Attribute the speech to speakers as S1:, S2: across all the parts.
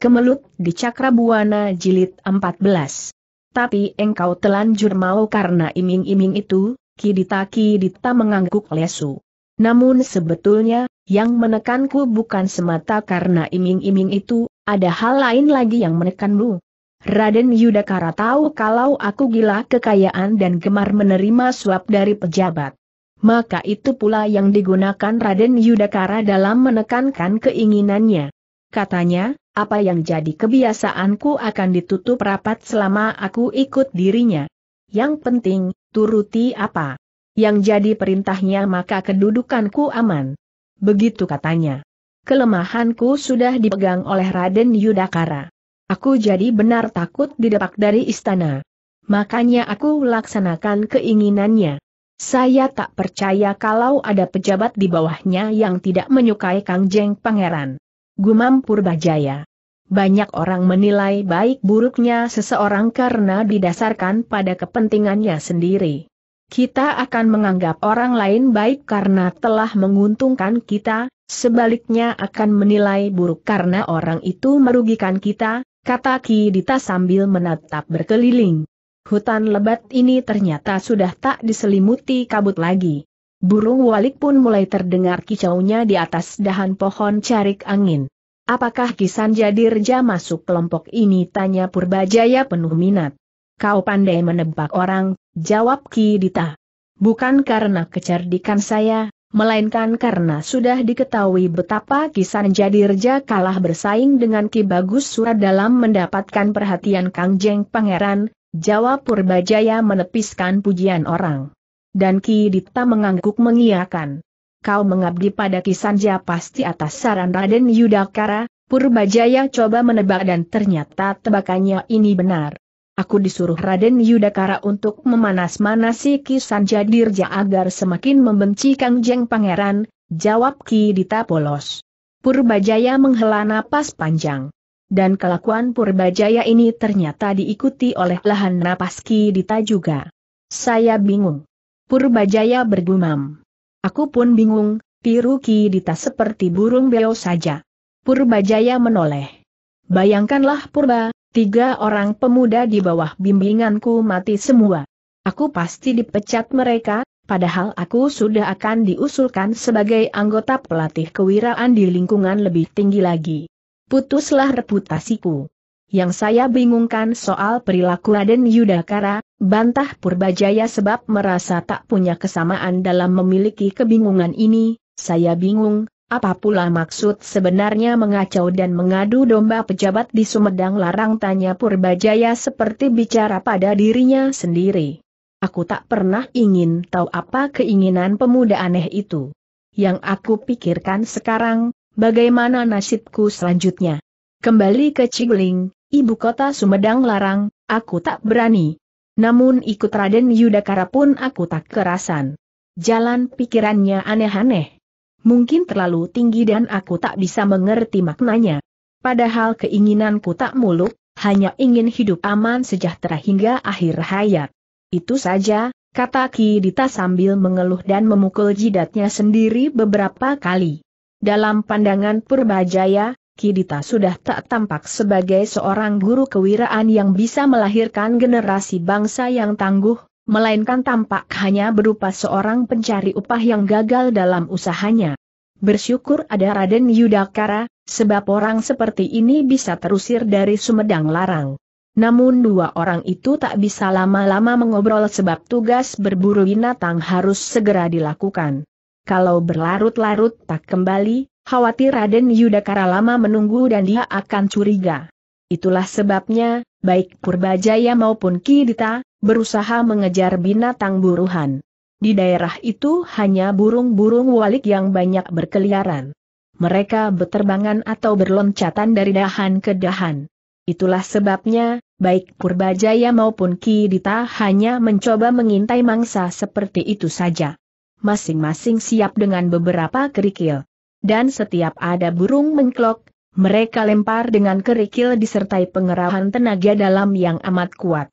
S1: Kemelut di Cakrabuana Jilid 14. Tapi engkau telanjur mau karena iming-iming itu, Kidita Kidita mengangguk lesu. Namun sebetulnya, yang menekanku bukan semata karena iming-iming itu, ada hal lain lagi yang menekanmu. Raden Yudakara tahu kalau aku gila kekayaan dan gemar menerima suap dari pejabat. Maka itu pula yang digunakan Raden Yudakara dalam menekankan keinginannya. Katanya, apa yang jadi kebiasaanku akan ditutup rapat selama aku ikut dirinya. Yang penting, turuti apa yang jadi perintahnya maka kedudukanku aman. Begitu katanya. Kelemahanku sudah dipegang oleh Raden Yudakara. Aku jadi benar takut didepak dari istana. Makanya aku laksanakan keinginannya. Saya tak percaya kalau ada pejabat di bawahnya yang tidak menyukai Kang Jeng Pangeran. Gumam Purbajaya. Banyak orang menilai baik buruknya seseorang karena didasarkan pada kepentingannya sendiri. Kita akan menganggap orang lain baik karena telah menguntungkan kita, sebaliknya akan menilai buruk karena orang itu merugikan kita, kata Ki Dita sambil menatap berkeliling. Hutan lebat ini ternyata sudah tak diselimuti kabut lagi. Burung walik pun mulai terdengar kicaunya di atas dahan pohon carik angin. Apakah Kisan jadi reja masuk kelompok ini? Tanya Purbajaya penuh minat. Kau pandai menebak orang, jawab Ki Dita. Bukan karena kecerdikan saya, melainkan karena sudah diketahui betapa Kisan jadi reja kalah bersaing dengan Ki Bagus Surat dalam mendapatkan perhatian Kang Jeng Pangeran, jawab Purbajaya menepiskan pujian orang. Dan Ki Dita mengangguk mengiakan. Kau mengabdi pada Ki Kisanja pasti atas saran Raden Yudhakara, Purbajaya coba menebak dan ternyata tebakannya ini benar. Aku disuruh Raden Yudhakara untuk memanas-manasi Kisanja Dirja agar semakin membenci Kang Jeng Pangeran, jawab Ki Dita polos. Purbajaya menghela napas panjang. Dan kelakuan Purbajaya ini ternyata diikuti oleh lahan napas Ki Dita juga. Saya bingung. Purbajaya bergumam. Aku pun bingung, tiru Dita seperti burung beo saja. Purbajaya menoleh. Bayangkanlah Purba, tiga orang pemuda di bawah bimbinganku mati semua. Aku pasti dipecat mereka, padahal aku sudah akan diusulkan sebagai anggota pelatih kewiraan di lingkungan lebih tinggi lagi. Putuslah reputasiku yang saya bingungkan soal perilaku Raden Yudhakara, bantah Purbajaya sebab merasa tak punya kesamaan dalam memiliki kebingungan ini, saya bingung, apa pula maksud sebenarnya mengacau dan mengadu domba pejabat di Sumedang Larang tanya Purbajaya seperti bicara pada dirinya sendiri. Aku tak pernah ingin tahu apa keinginan pemuda aneh itu. Yang aku pikirkan sekarang, bagaimana nasibku selanjutnya. Kembali ke Cigling, ibu kota Sumedang larang, aku tak berani. Namun ikut Raden Yudakara pun aku tak kerasan. Jalan pikirannya aneh-aneh. Mungkin terlalu tinggi dan aku tak bisa mengerti maknanya. Padahal keinginanku tak muluk, hanya ingin hidup aman sejahtera hingga akhir hayat. Itu saja, kata Ki Dita sambil mengeluh dan memukul jidatnya sendiri beberapa kali. Dalam pandangan Purbajaya, Kidita sudah tak tampak sebagai seorang guru kewiraan yang bisa melahirkan generasi bangsa yang tangguh, melainkan tampak hanya berupa seorang pencari upah yang gagal dalam usahanya. Bersyukur ada Raden Yudakara, sebab orang seperti ini bisa terusir dari Sumedang Larang. Namun dua orang itu tak bisa lama-lama mengobrol sebab tugas berburu binatang harus segera dilakukan. Kalau berlarut-larut tak kembali, Khawatir Raden Yudakara lama menunggu dan dia akan curiga. Itulah sebabnya, baik Purbajaya maupun Kidita, berusaha mengejar binatang buruhan. Di daerah itu hanya burung-burung walik yang banyak berkeliaran. Mereka berterbangan atau berloncatan dari dahan ke dahan. Itulah sebabnya, baik Purbajaya maupun Kidita hanya mencoba mengintai mangsa seperti itu saja. Masing-masing siap dengan beberapa kerikil dan setiap ada burung mengklok, mereka lempar dengan kerikil disertai pengerahan tenaga dalam yang amat kuat.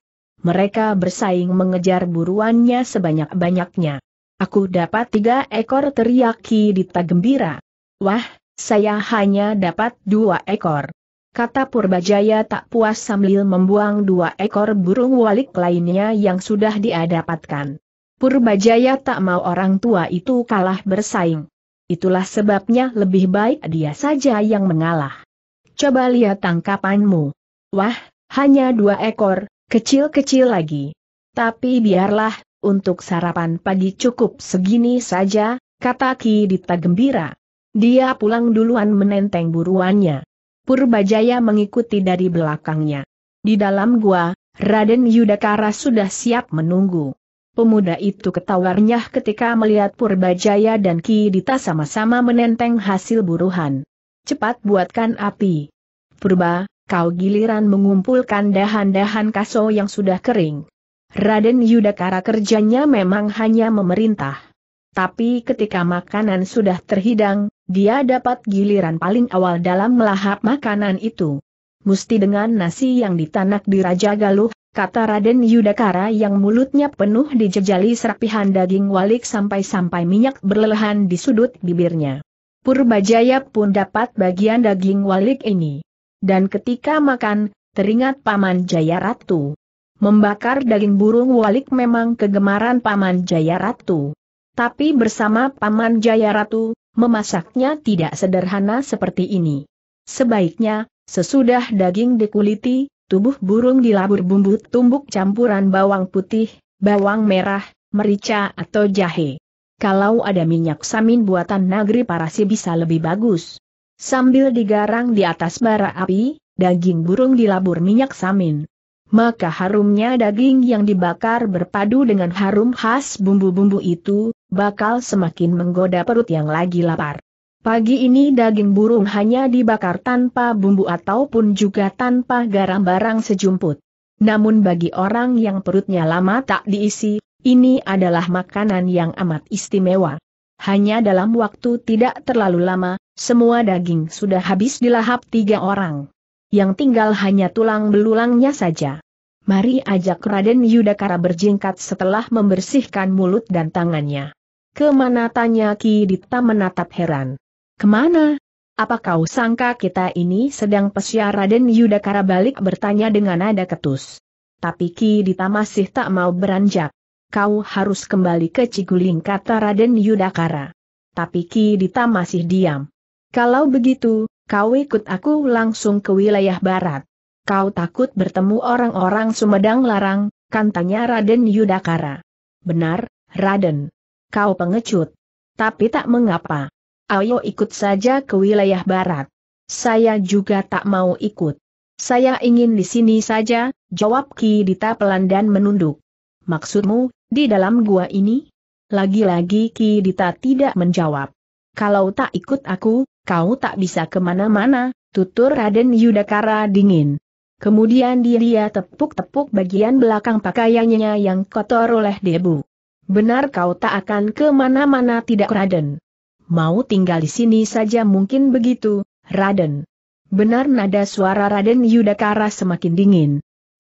S1: Mereka bersaing mengejar buruannya sebanyak-banyaknya. Aku dapat tiga ekor teriaki di gembira. Wah, saya hanya dapat dua ekor. Kata Purbajaya tak puas sambil membuang dua ekor burung walik lainnya yang sudah dia dapatkan. Purbajaya tak mau orang tua itu kalah bersaing. Itulah sebabnya lebih baik dia saja yang mengalah. Coba lihat tangkapanmu. Wah, hanya dua ekor, kecil-kecil lagi. Tapi biarlah, untuk sarapan pagi cukup segini saja, kata Ki Dita gembira. Dia pulang duluan menenteng buruannya. Purbajaya mengikuti dari belakangnya. Di dalam gua, Raden Yudakara sudah siap menunggu. Pemuda itu ketawarnya ketika melihat Purbajaya dan Ki Dita sama-sama menenteng hasil buruhan. Cepat buatkan api. Purba, kau giliran mengumpulkan dahan-dahan kaso yang sudah kering. Raden Yudakara kerjanya memang hanya memerintah. Tapi ketika makanan sudah terhidang, dia dapat giliran paling awal dalam melahap makanan itu. Musti dengan nasi yang ditanak di Raja Galuh, kata Raden Yudakara yang mulutnya penuh dijejali serapihan daging walik sampai-sampai minyak berlelehan di sudut bibirnya. Purbajaya pun dapat bagian daging walik ini. Dan ketika makan, teringat Paman Jaya Ratu. Membakar daging burung walik memang kegemaran Paman Jaya Ratu. Tapi bersama Paman Jaya Ratu, memasaknya tidak sederhana seperti ini. Sebaiknya, sesudah daging dikuliti, tubuh burung dilabur bumbu tumbuk campuran bawang putih, bawang merah, merica atau jahe. Kalau ada minyak samin buatan negeri parasi bisa lebih bagus. Sambil digarang di atas bara api, daging burung dilabur minyak samin. Maka harumnya daging yang dibakar berpadu dengan harum khas bumbu-bumbu itu, bakal semakin menggoda perut yang lagi lapar. Pagi ini daging burung hanya dibakar tanpa bumbu ataupun juga tanpa garam barang sejumput. Namun bagi orang yang perutnya lama tak diisi, ini adalah makanan yang amat istimewa. Hanya dalam waktu tidak terlalu lama, semua daging sudah habis dilahap tiga orang. Yang tinggal hanya tulang belulangnya saja. Mari ajak Raden Yudakara berjingkat setelah membersihkan mulut dan tangannya. Kemana tanya Ki Dita menatap heran. Kemana? Apa kau sangka kita ini sedang pesiar Raden Yudakara balik bertanya dengan nada ketus. Tapi Ki Dita masih tak mau beranjak. Kau harus kembali ke Ciguling kata Raden Yudakara. Tapi Ki Dita masih diam. Kalau begitu, kau ikut aku langsung ke wilayah barat. Kau takut bertemu orang-orang Sumedang Larang, Kan tanya Raden Yudakara. Benar, Raden. Kau pengecut. Tapi tak mengapa. Ayo ikut saja ke wilayah barat. Saya juga tak mau ikut. Saya ingin di sini saja, jawab Ki Dita pelan dan menunduk. Maksudmu, di dalam gua ini? Lagi-lagi Ki Dita tidak menjawab. Kalau tak ikut aku, kau tak bisa kemana-mana, tutur Raden Yudakara dingin. Kemudian dia tepuk-tepuk bagian belakang pakaiannya yang kotor oleh debu. Benar kau tak akan kemana-mana tidak Raden mau tinggal di sini saja mungkin begitu, Raden. Benar nada suara Raden Yudakara semakin dingin.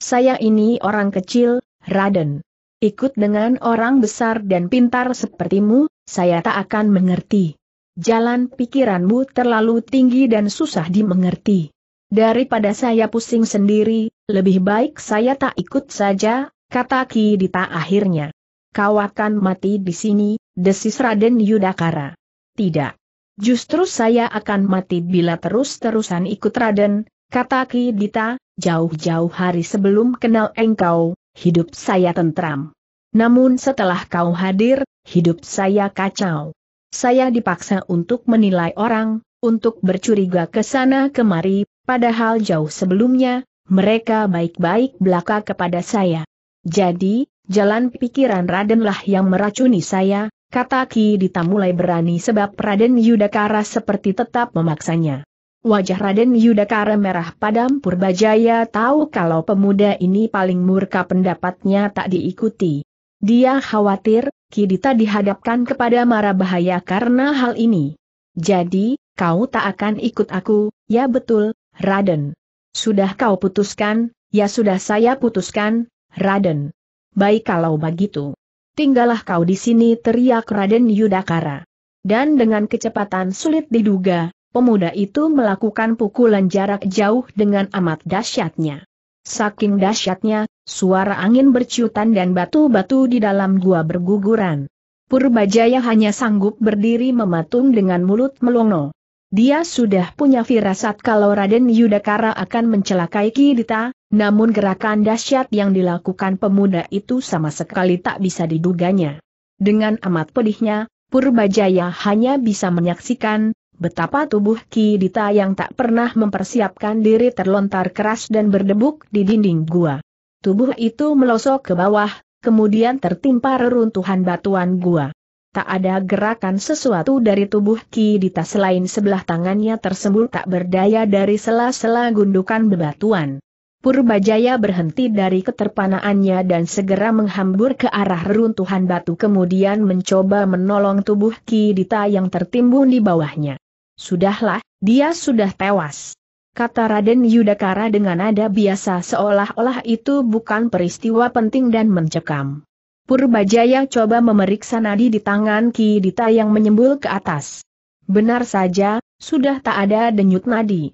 S1: Saya ini orang kecil, Raden. Ikut dengan orang besar dan pintar sepertimu, saya tak akan mengerti. Jalan pikiranmu terlalu tinggi dan susah dimengerti. Daripada saya pusing sendiri, lebih baik saya tak ikut saja, kata Ki Dita akhirnya. Kau akan mati di sini, desis Raden Yudakara. Tidak. Justru saya akan mati bila terus-terusan ikut Raden, kata Ki Dita, jauh-jauh hari sebelum kenal engkau, hidup saya tentram. Namun setelah kau hadir, hidup saya kacau. Saya dipaksa untuk menilai orang, untuk bercuriga ke sana kemari, padahal jauh sebelumnya, mereka baik-baik belaka kepada saya. Jadi, jalan pikiran Radenlah yang meracuni saya, Kata Ki Dita mulai berani sebab Raden Yudakara seperti tetap memaksanya. Wajah Raden Yudakara merah padam Purbajaya tahu kalau pemuda ini paling murka pendapatnya tak diikuti. Dia khawatir, Ki Dita dihadapkan kepada mara bahaya karena hal ini. Jadi, kau tak akan ikut aku, ya betul, Raden. Sudah kau putuskan, ya sudah saya putuskan, Raden. Baik kalau begitu tinggallah kau di sini teriak Raden Yudakara. Dan dengan kecepatan sulit diduga, pemuda itu melakukan pukulan jarak jauh dengan amat dahsyatnya. Saking dahsyatnya, suara angin berciutan dan batu-batu di dalam gua berguguran. Purbajaya hanya sanggup berdiri mematung dengan mulut melongo. Dia sudah punya firasat kalau Raden Yudakara akan mencelakai Kidita, namun gerakan dahsyat yang dilakukan pemuda itu sama sekali tak bisa diduganya. Dengan amat pedihnya, Purbajaya hanya bisa menyaksikan betapa tubuh Kidita yang tak pernah mempersiapkan diri terlontar keras dan berdebuk di dinding gua. Tubuh itu melosok ke bawah, kemudian tertimpa reruntuhan batuan gua tak ada gerakan sesuatu dari tubuh Ki Dita selain sebelah tangannya tersembul tak berdaya dari sela-sela gundukan bebatuan. Purbajaya berhenti dari keterpanaannya dan segera menghambur ke arah runtuhan batu kemudian mencoba menolong tubuh Ki Dita yang tertimbun di bawahnya. Sudahlah, dia sudah tewas. Kata Raden Yudakara dengan nada biasa seolah-olah itu bukan peristiwa penting dan mencekam. Purbajaya coba memeriksa nadi di tangan Ki Dita yang menyembul ke atas. Benar saja, sudah tak ada denyut nadi.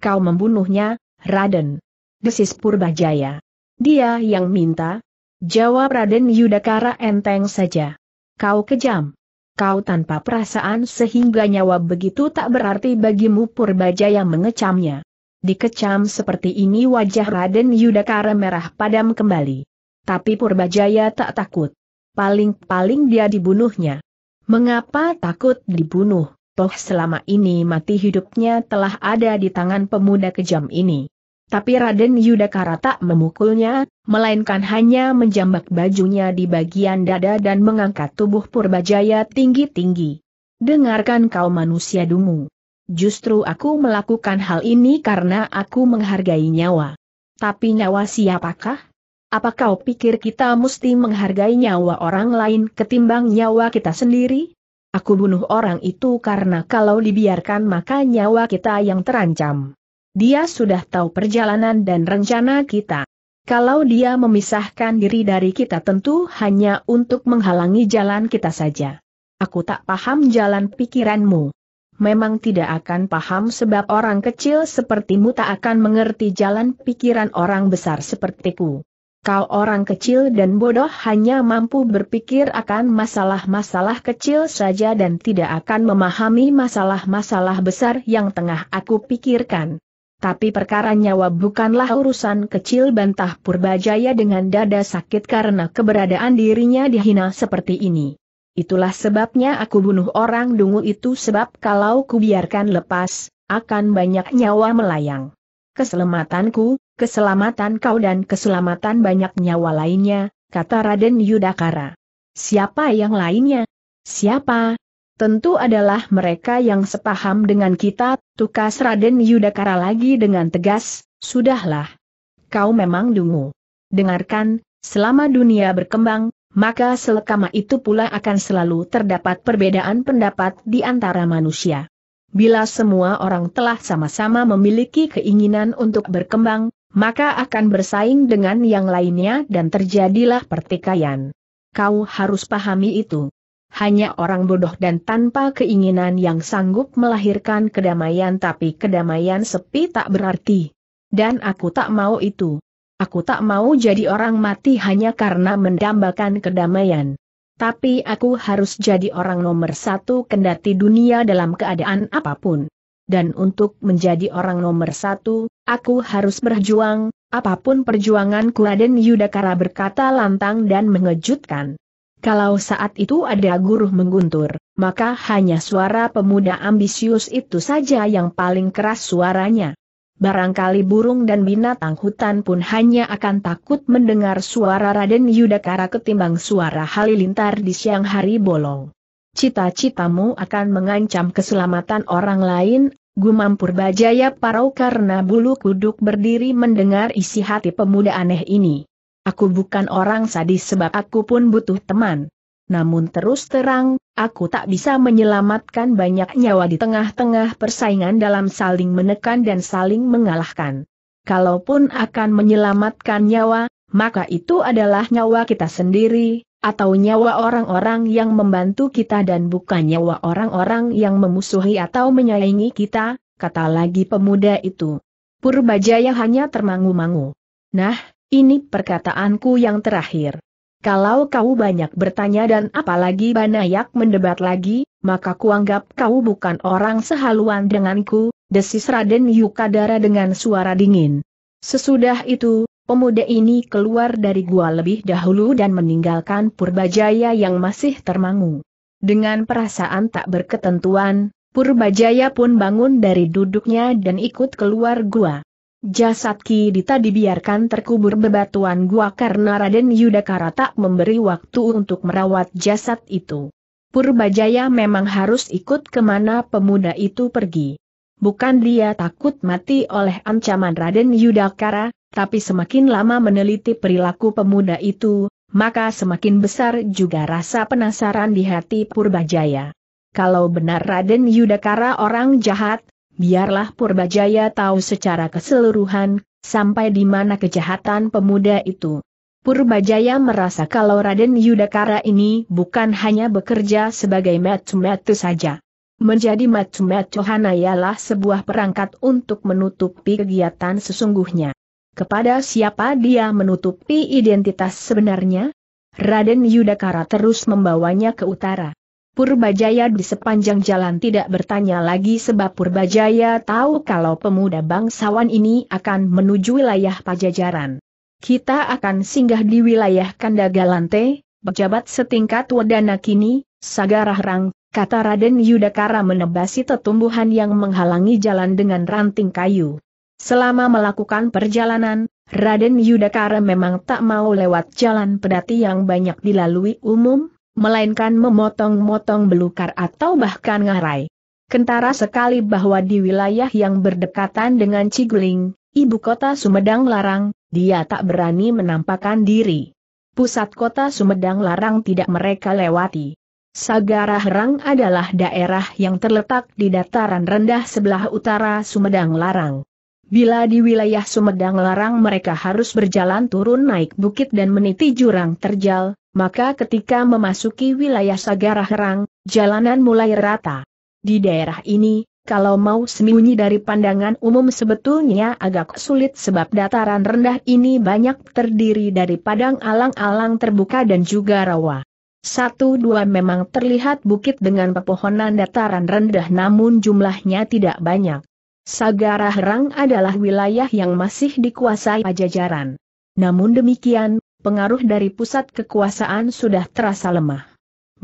S1: Kau membunuhnya, Raden. Desis Purbajaya. Dia yang minta. Jawab Raden Yudakara enteng saja. Kau kejam. Kau tanpa perasaan sehingga nyawa begitu tak berarti bagimu Purbajaya mengecamnya. Dikecam seperti ini wajah Raden Yudakara merah padam kembali. Tapi Purbajaya tak takut. Paling-paling dia dibunuhnya. Mengapa takut dibunuh? Toh selama ini mati hidupnya telah ada di tangan pemuda kejam ini. Tapi Raden Yudhakara tak memukulnya, melainkan hanya menjambak bajunya di bagian dada dan mengangkat tubuh Purbajaya tinggi-tinggi. Dengarkan kau manusia dungu. Justru aku melakukan hal ini karena aku menghargai nyawa. Tapi nyawa siapakah? Apa kau pikir kita mesti menghargai nyawa orang lain ketimbang nyawa kita sendiri? Aku bunuh orang itu karena kalau dibiarkan maka nyawa kita yang terancam. Dia sudah tahu perjalanan dan rencana kita. Kalau dia memisahkan diri dari kita tentu hanya untuk menghalangi jalan kita saja. Aku tak paham jalan pikiranmu. Memang tidak akan paham sebab orang kecil sepertimu tak akan mengerti jalan pikiran orang besar sepertiku. Kau orang kecil dan bodoh hanya mampu berpikir akan masalah-masalah kecil saja dan tidak akan memahami masalah-masalah besar yang tengah aku pikirkan. Tapi perkara nyawa bukanlah urusan kecil bantah Purbajaya dengan dada sakit karena keberadaan dirinya dihina seperti ini. Itulah sebabnya aku bunuh orang dungu itu sebab kalau kubiarkan lepas, akan banyak nyawa melayang keselamatanku, keselamatan kau dan keselamatan banyak nyawa lainnya, kata Raden Yudakara. Siapa yang lainnya? Siapa? Tentu adalah mereka yang sepaham dengan kita, tukas Raden Yudakara lagi dengan tegas, sudahlah. Kau memang dungu. Dengarkan, selama dunia berkembang, maka selekama itu pula akan selalu terdapat perbedaan pendapat di antara manusia. Bila semua orang telah sama-sama memiliki keinginan untuk berkembang, maka akan bersaing dengan yang lainnya dan terjadilah pertikaian. Kau harus pahami itu. Hanya orang bodoh dan tanpa keinginan yang sanggup melahirkan kedamaian tapi kedamaian sepi tak berarti. Dan aku tak mau itu. Aku tak mau jadi orang mati hanya karena mendambakan kedamaian. Tapi aku harus jadi orang nomor satu kendati dunia dalam keadaan apapun dan untuk menjadi orang nomor satu, aku harus berjuang, apapun perjuangan Raden Yudakara berkata lantang dan mengejutkan. Kalau saat itu ada guru mengguntur, maka hanya suara pemuda ambisius itu saja yang paling keras suaranya. Barangkali burung dan binatang hutan pun hanya akan takut mendengar suara Raden Yudakara ketimbang suara halilintar di siang hari bolong. Cita-citamu akan mengancam keselamatan orang lain, Gumam Purbajaya parau karena bulu kuduk berdiri mendengar isi hati pemuda aneh ini. Aku bukan orang sadis sebab aku pun butuh teman. Namun terus terang, aku tak bisa menyelamatkan banyak nyawa di tengah-tengah persaingan dalam saling menekan dan saling mengalahkan. Kalaupun akan menyelamatkan nyawa, maka itu adalah nyawa kita sendiri, atau nyawa orang-orang yang membantu kita dan bukan nyawa orang-orang yang memusuhi atau menyayangi kita, kata lagi pemuda itu. Purbajaya hanya termangu-mangu. Nah, ini perkataanku yang terakhir. Kalau kau banyak bertanya dan apalagi banyak mendebat lagi, maka kuanggap kau bukan orang sehaluan denganku, desis Raden Yukadara dengan suara dingin. Sesudah itu, Pemuda ini keluar dari gua lebih dahulu dan meninggalkan Purbajaya yang masih termangu. Dengan perasaan tak berketentuan, Purbajaya pun bangun dari duduknya dan ikut keluar gua. Jasad Ki Dita dibiarkan terkubur bebatuan gua karena Raden Yudhakara tak memberi waktu untuk merawat jasad itu. Purbajaya memang harus ikut kemana pemuda itu pergi. Bukan dia takut mati oleh ancaman Raden Yudhakara? tapi semakin lama meneliti perilaku pemuda itu, maka semakin besar juga rasa penasaran di hati Purbajaya. Kalau benar Raden Yudakara orang jahat, biarlah Purbajaya tahu secara keseluruhan, sampai di mana kejahatan pemuda itu. Purbajaya merasa kalau Raden Yudakara ini bukan hanya bekerja sebagai metu-metu saja. Menjadi metu-metu Hanayalah sebuah perangkat untuk menutupi kegiatan sesungguhnya. Kepada siapa dia menutupi identitas sebenarnya? Raden Yudakara terus membawanya ke utara. Purbajaya di sepanjang jalan tidak bertanya lagi sebab Purbajaya tahu kalau pemuda bangsawan ini akan menuju wilayah Pajajaran. Kita akan singgah di wilayah Kandagalante, pejabat setingkat Wadana kini, Sagarahang, kata Raden Yudakara menebasi tetumbuhan yang menghalangi jalan dengan ranting kayu. Selama melakukan perjalanan, Raden Yudakara memang tak mau lewat jalan pedati yang banyak dilalui umum, melainkan memotong-motong belukar atau bahkan ngarai. Kentara sekali bahwa di wilayah yang berdekatan dengan Ciguling, ibu kota Sumedang Larang, dia tak berani menampakkan diri. Pusat kota Sumedang Larang tidak mereka lewati. Sagara Herang adalah daerah yang terletak di dataran rendah sebelah utara Sumedang Larang. Bila di wilayah Sumedang Larang mereka harus berjalan turun naik bukit dan meniti jurang terjal, maka ketika memasuki wilayah Sagara Herang, jalanan mulai rata. Di daerah ini, kalau mau sembunyi dari pandangan umum sebetulnya agak sulit sebab dataran rendah ini banyak terdiri dari padang alang-alang terbuka dan juga rawa. Satu dua memang terlihat bukit dengan pepohonan dataran rendah namun jumlahnya tidak banyak. Sagara Herang adalah wilayah yang masih dikuasai pajajaran. Namun demikian, pengaruh dari pusat kekuasaan sudah terasa lemah.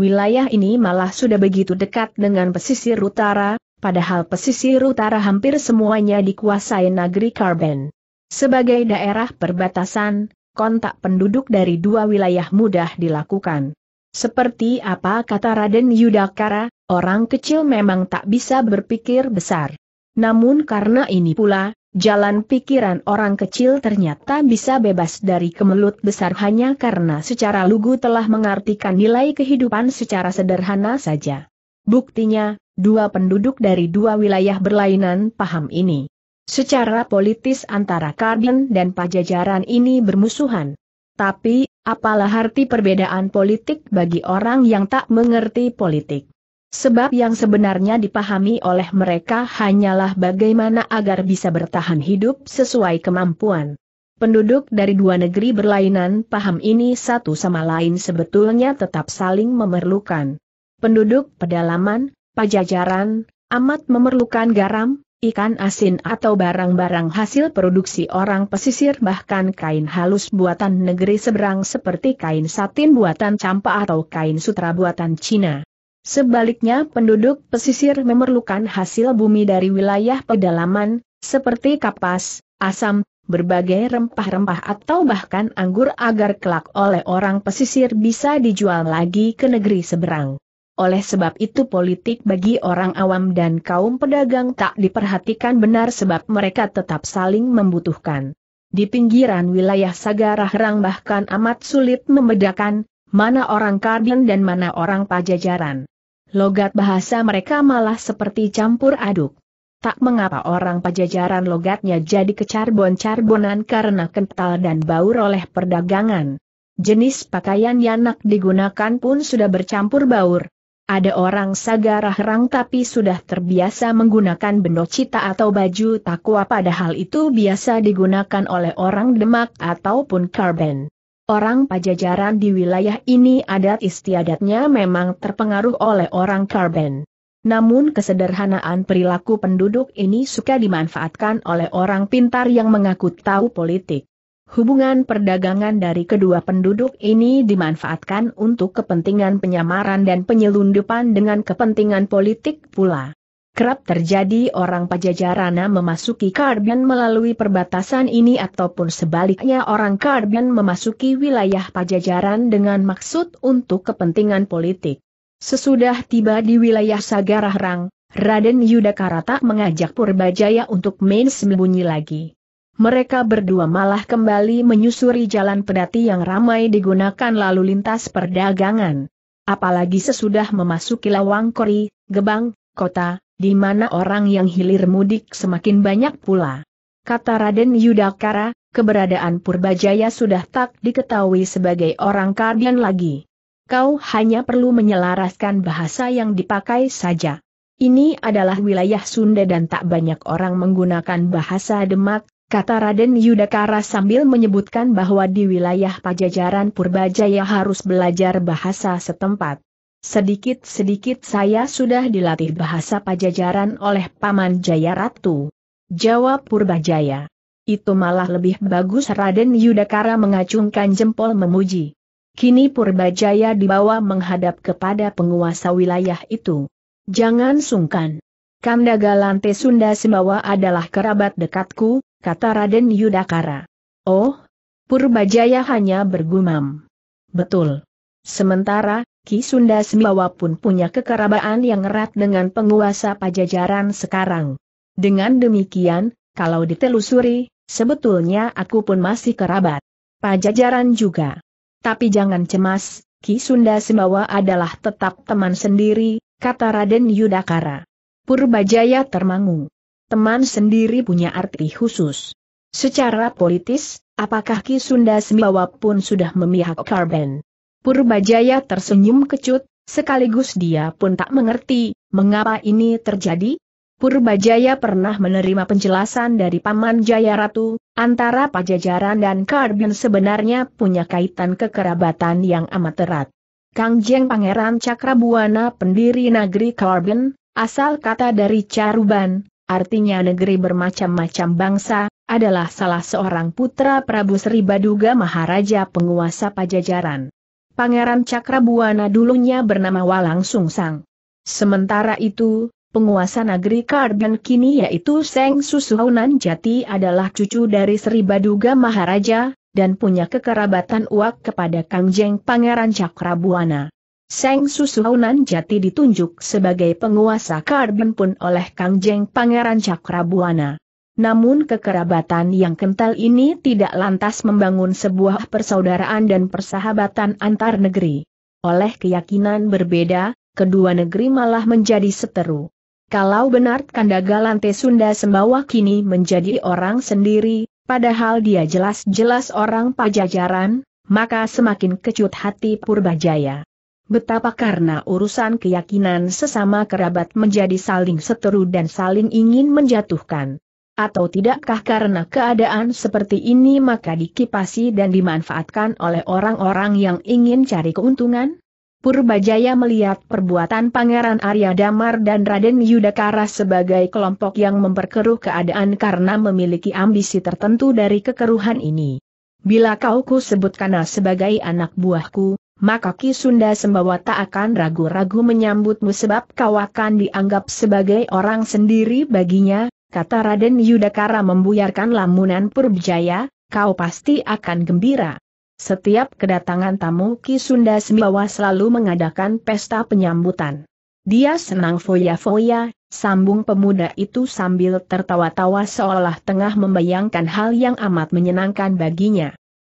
S1: Wilayah ini malah sudah begitu dekat dengan pesisir utara, padahal pesisir utara hampir semuanya dikuasai negeri Karben. Sebagai daerah perbatasan, kontak penduduk dari dua wilayah mudah dilakukan. Seperti apa kata Raden Yudakara, orang kecil memang tak bisa berpikir besar. Namun karena ini pula, jalan pikiran orang kecil ternyata bisa bebas dari kemelut besar hanya karena secara lugu telah mengartikan nilai kehidupan secara sederhana saja. Buktinya, dua penduduk dari dua wilayah berlainan paham ini. Secara politis antara Karden dan Pajajaran ini bermusuhan. Tapi, apalah arti perbedaan politik bagi orang yang tak mengerti politik. Sebab yang sebenarnya dipahami oleh mereka hanyalah bagaimana agar bisa bertahan hidup sesuai kemampuan. Penduduk dari dua negeri berlainan paham ini satu sama lain sebetulnya tetap saling memerlukan. Penduduk pedalaman, pajajaran, amat memerlukan garam, ikan asin atau barang-barang hasil produksi orang pesisir bahkan kain halus buatan negeri seberang seperti kain satin buatan campa atau kain sutra buatan Cina. Sebaliknya penduduk pesisir memerlukan hasil bumi dari wilayah pedalaman, seperti kapas, asam, berbagai rempah-rempah atau bahkan anggur agar kelak oleh orang pesisir bisa dijual lagi ke negeri seberang. Oleh sebab itu politik bagi orang awam dan kaum pedagang tak diperhatikan benar sebab mereka tetap saling membutuhkan. Di pinggiran wilayah Sagarahang bahkan amat sulit membedakan, mana orang kardin dan mana orang Pajajaran logat bahasa mereka malah seperti campur aduk. Tak mengapa orang pajajaran logatnya jadi kecarbon-carbonan karena kental dan baur oleh perdagangan. Jenis pakaian yang nak digunakan pun sudah bercampur baur. Ada orang sagarah rang tapi sudah terbiasa menggunakan bendo cita atau baju takwa padahal itu biasa digunakan oleh orang Demak ataupun Karben. Orang pajajaran di wilayah ini adat istiadatnya memang terpengaruh oleh orang Karben. Namun kesederhanaan perilaku penduduk ini suka dimanfaatkan oleh orang pintar yang mengaku tahu politik. Hubungan perdagangan dari kedua penduduk ini dimanfaatkan untuk kepentingan penyamaran dan penyelundupan dengan kepentingan politik pula. Kerap terjadi orang pajajarana memasuki Karbian melalui perbatasan ini ataupun sebaliknya orang Karbian memasuki wilayah pajajaran dengan maksud untuk kepentingan politik. Sesudah tiba di wilayah Sagarahrang, Raden Yudakara tak mengajak Purbajaya untuk main sembunyi lagi. Mereka berdua malah kembali menyusuri jalan pedati yang ramai digunakan lalu lintas perdagangan. Apalagi sesudah memasuki Lawangkori, Gebang, kota, di mana orang yang hilir mudik semakin banyak pula. Kata Raden Yudakara, keberadaan Purbajaya sudah tak diketahui sebagai orang kardian lagi. Kau hanya perlu menyelaraskan bahasa yang dipakai saja. Ini adalah wilayah Sunda dan tak banyak orang menggunakan bahasa Demak, kata Raden Yudakara sambil menyebutkan bahwa di wilayah Pajajaran Purbajaya harus belajar bahasa setempat. Sedikit-sedikit saya sudah dilatih bahasa pajajaran oleh Paman Jaya Ratu. Jawab Purbajaya. Itu malah lebih bagus Raden Yudakara mengacungkan jempol memuji. Kini Purbajaya dibawa menghadap kepada penguasa wilayah itu. Jangan sungkan. Galante Sunda Sembawa adalah kerabat dekatku, kata Raden Yudakara. Oh, Purbajaya hanya bergumam. Betul. Sementara, Ki Sunda Sembawa pun punya kekerabaan yang erat dengan penguasa pajajaran sekarang. Dengan demikian, kalau ditelusuri, sebetulnya aku pun masih kerabat. Pajajaran juga. Tapi jangan cemas, Ki Sunda Sembawa adalah tetap teman sendiri, kata Raden Yudakara. Purbajaya termangu. Teman sendiri punya arti khusus. Secara politis, apakah Ki Sunda Sembawa pun sudah memihak Karben? Purbajaya tersenyum kecut, sekaligus dia pun tak mengerti, mengapa ini terjadi? Purbajaya pernah menerima penjelasan dari Paman Jayaratu, antara Pajajaran dan Karbin sebenarnya punya kaitan kekerabatan yang amat erat. Kang Jeng Pangeran Cakrabuana pendiri negeri Karbin, asal kata dari Caruban, artinya negeri bermacam-macam bangsa, adalah salah seorang putra Prabu Sri Baduga Maharaja penguasa Pajajaran. Pangeran Cakrabuana dulunya bernama Walang Sungsang. Sementara itu, penguasa negeri Kardan kini yaitu Seng Susuhunan Jati adalah cucu dari Sri Baduga Maharaja, dan punya kekerabatan uak kepada Kangjeng Pangeran Cakrabuana. Seng Susuhunan Jati ditunjuk sebagai penguasa Kardan pun oleh Kangjeng Pangeran Cakrabuana. Namun kekerabatan yang kental ini tidak lantas membangun sebuah persaudaraan dan persahabatan antar negeri. Oleh keyakinan berbeda, kedua negeri malah menjadi seteru. Kalau benar Kandaga Lante Sunda Sembawa kini menjadi orang sendiri, padahal dia jelas-jelas orang pajajaran, maka semakin kecut hati Purbajaya. Betapa karena urusan keyakinan sesama kerabat menjadi saling seteru dan saling ingin menjatuhkan. Atau tidakkah karena keadaan seperti ini maka dikipasi dan dimanfaatkan oleh orang-orang yang ingin cari keuntungan? Purbajaya melihat perbuatan Pangeran Arya Damar dan Raden Yudakara sebagai kelompok yang memperkeruh keadaan karena memiliki ambisi tertentu dari kekeruhan ini. Bila kau ku sebutkan sebagai anak buahku, maka Ki Sunda Sembawa tak akan ragu-ragu menyambutmu sebab kau akan dianggap sebagai orang sendiri baginya, kata Raden Yudakara membuyarkan lamunan Purbjaya, kau pasti akan gembira. Setiap kedatangan tamu Ki Sunda Sembawa selalu mengadakan pesta penyambutan. Dia senang foya-foya, sambung pemuda itu sambil tertawa-tawa seolah tengah membayangkan hal yang amat menyenangkan baginya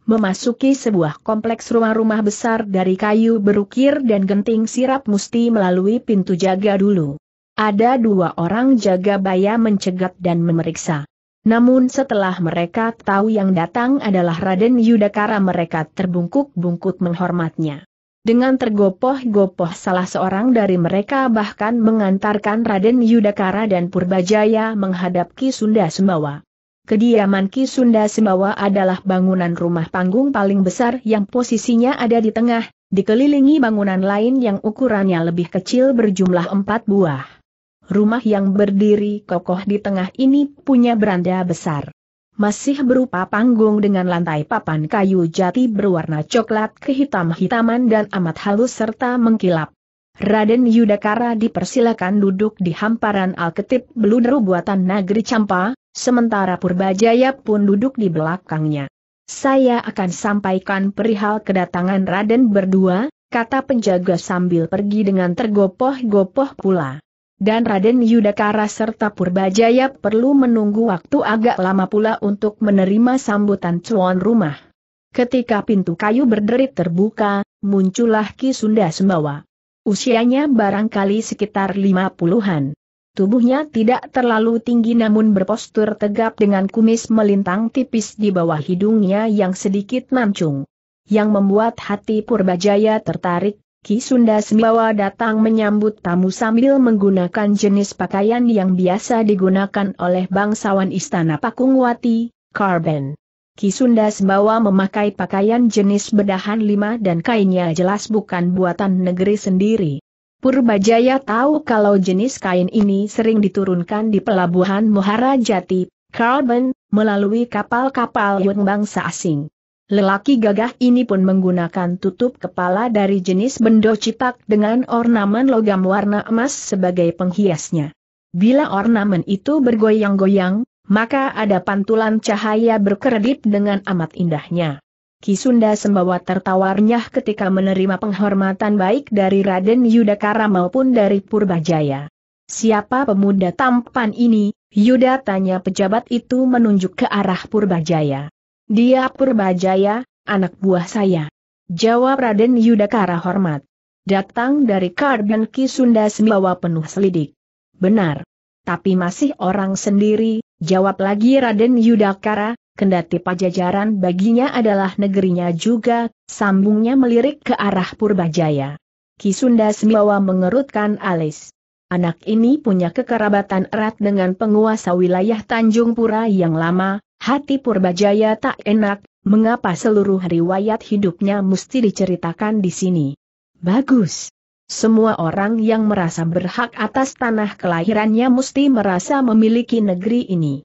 S1: memasuki sebuah kompleks rumah-rumah besar dari kayu berukir dan genting sirap musti melalui pintu jaga dulu. Ada dua orang jaga baya mencegat dan memeriksa. Namun setelah mereka tahu yang datang adalah Raden Yudakara mereka terbungkuk-bungkuk menghormatnya. Dengan tergopoh-gopoh salah seorang dari mereka bahkan mengantarkan Raden Yudakara dan Purbajaya menghadap Ki Sunda Sembawa. Kediaman Ki Sunda Sembawa adalah bangunan rumah panggung paling besar yang posisinya ada di tengah, dikelilingi bangunan lain yang ukurannya lebih kecil berjumlah empat buah rumah yang berdiri kokoh di tengah ini punya beranda besar. Masih berupa panggung dengan lantai papan kayu jati berwarna coklat kehitam-hitaman dan amat halus serta mengkilap. Raden Yudakara dipersilakan duduk di hamparan Alketip Beludru buatan negeri Campa, sementara Purbajaya pun duduk di belakangnya. Saya akan sampaikan perihal kedatangan Raden berdua, kata penjaga sambil pergi dengan tergopoh-gopoh pula dan Raden Yudhakara serta Purbajaya perlu menunggu waktu agak lama pula untuk menerima sambutan cuan rumah. Ketika pintu kayu berderit terbuka, muncullah Ki Sunda Sembawa. Usianya barangkali sekitar lima puluhan. Tubuhnya tidak terlalu tinggi namun berpostur tegap dengan kumis melintang tipis di bawah hidungnya yang sedikit mancung. Yang membuat hati Purbajaya tertarik, Ki Sunda Sembawa datang menyambut tamu sambil menggunakan jenis pakaian yang biasa digunakan oleh bangsawan Istana Pakungwati, Karben. Ki Sunda Sembawa memakai pakaian jenis bedahan lima dan kainnya jelas bukan buatan negeri sendiri. Purbajaya tahu kalau jenis kain ini sering diturunkan di pelabuhan Muharajati, Karben, melalui kapal-kapal yang bangsa asing. Lelaki gagah ini pun menggunakan tutup kepala dari jenis bendo cipak dengan ornamen logam warna emas sebagai penghiasnya. Bila ornamen itu bergoyang-goyang, maka ada pantulan cahaya berkedip dengan amat indahnya. Kisunda Sembawa tertawarnya ketika menerima penghormatan baik dari Raden Yudakara maupun dari Purbajaya. Siapa pemuda tampan ini? Yuda tanya pejabat itu menunjuk ke arah Purbajaya. Dia Purbajaya, anak buah saya. Jawab Raden Yudakara hormat. Datang dari Kardan Kisunda Sembawa penuh selidik. Benar. Tapi masih orang sendiri, jawab lagi Raden Yudakara, kendati pajajaran baginya adalah negerinya juga, sambungnya melirik ke arah Purbajaya. Kisunda Sembawa mengerutkan alis. Anak ini punya kekerabatan erat dengan penguasa wilayah Tanjung Pura yang lama, Hati Purbajaya tak enak, mengapa seluruh riwayat hidupnya mesti diceritakan di sini. Bagus. Semua orang yang merasa berhak atas tanah kelahirannya mesti merasa memiliki negeri ini.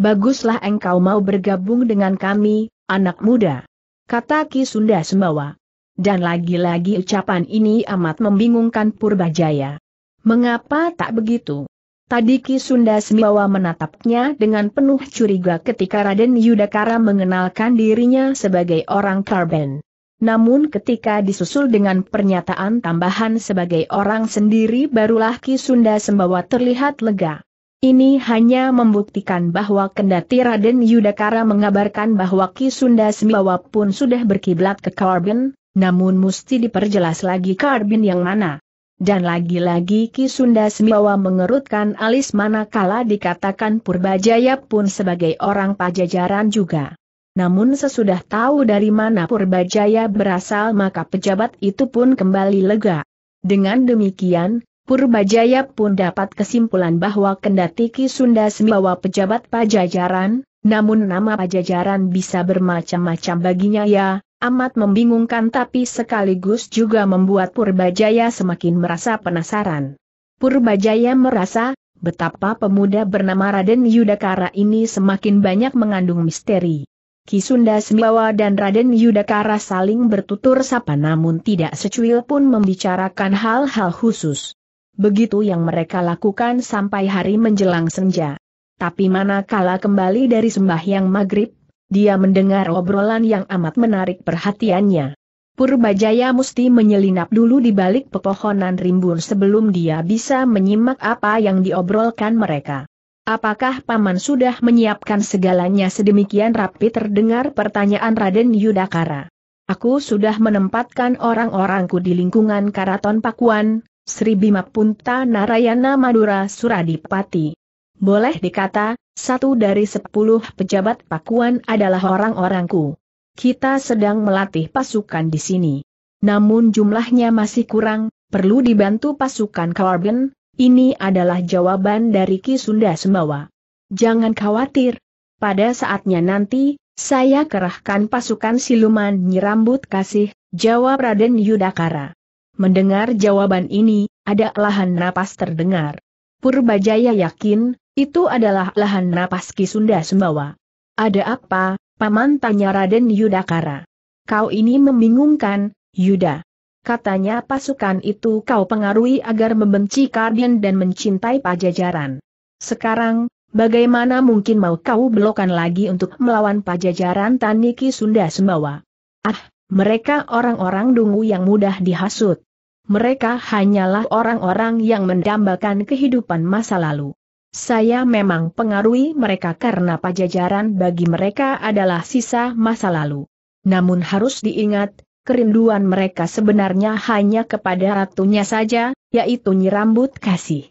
S1: Baguslah engkau mau bergabung dengan kami, anak muda. Kata Ki Sunda Sembawa. Dan lagi-lagi ucapan ini amat membingungkan Purbajaya. Mengapa tak begitu? Tadi Ki Sunda Sembawa menatapnya dengan penuh curiga ketika Raden Yudakara mengenalkan dirinya sebagai orang Karben. Namun ketika disusul dengan pernyataan tambahan sebagai orang sendiri barulah Ki Sunda Sembawa terlihat lega. Ini hanya membuktikan bahwa kendati Raden Yudakara mengabarkan bahwa Ki Sunda Sembawa pun sudah berkiblat ke Karben, namun mesti diperjelas lagi Karben yang mana. Dan lagi-lagi Ki Sunda Sembawa mengerutkan alis manakala dikatakan Purbajaya pun sebagai orang pajajaran juga. Namun sesudah tahu dari mana Purbajaya berasal maka pejabat itu pun kembali lega. Dengan demikian, Purbajaya pun dapat kesimpulan bahwa kendati Ki Sunda Sembawa pejabat pajajaran, namun nama pajajaran bisa bermacam-macam baginya ya, amat membingungkan tapi sekaligus juga membuat Purbajaya semakin merasa penasaran. Purbajaya merasa, betapa pemuda bernama Raden Yudakara ini semakin banyak mengandung misteri. Kisunda Sembawa dan Raden Yudakara saling bertutur sapa namun tidak secuil pun membicarakan hal-hal khusus. Begitu yang mereka lakukan sampai hari menjelang senja. Tapi manakala kembali dari sembahyang maghrib, dia mendengar obrolan yang amat menarik perhatiannya. Purbajaya mesti menyelinap dulu di balik pepohonan rimbun sebelum dia bisa menyimak apa yang diobrolkan mereka. Apakah Paman sudah menyiapkan segalanya sedemikian rapi terdengar pertanyaan Raden Yudakara. Aku sudah menempatkan orang-orangku di lingkungan Karaton Pakuan, Sri Bima Punta Narayana Madura Suradipati. Boleh dikata, satu dari sepuluh pejabat pakuan adalah orang-orangku. Kita sedang melatih pasukan di sini. Namun jumlahnya masih kurang, perlu dibantu pasukan Carbon, ini adalah jawaban dari Ki Sunda Sembawa. Jangan khawatir. Pada saatnya nanti, saya kerahkan pasukan siluman nyirambut kasih, jawab Raden Yudakara. Mendengar jawaban ini, ada lahan napas terdengar. Purbajaya yakin, itu adalah lahan napas Ki Sunda Sembawa. Ada apa, Paman tanya Raden Yudakara. Kau ini membingungkan, Yuda. Katanya pasukan itu kau pengaruhi agar membenci Kardian dan mencintai Pajajaran. Sekarang, bagaimana mungkin mau kau belokan lagi untuk melawan Pajajaran Taniki Sunda Sembawa? Ah, mereka orang-orang dungu yang mudah dihasut. Mereka hanyalah orang-orang yang mendambakan kehidupan masa lalu saya memang pengaruhi mereka karena pajajaran bagi mereka adalah sisa masa lalu. Namun harus diingat, kerinduan mereka sebenarnya hanya kepada ratunya saja, yaitu nyirambut kasih.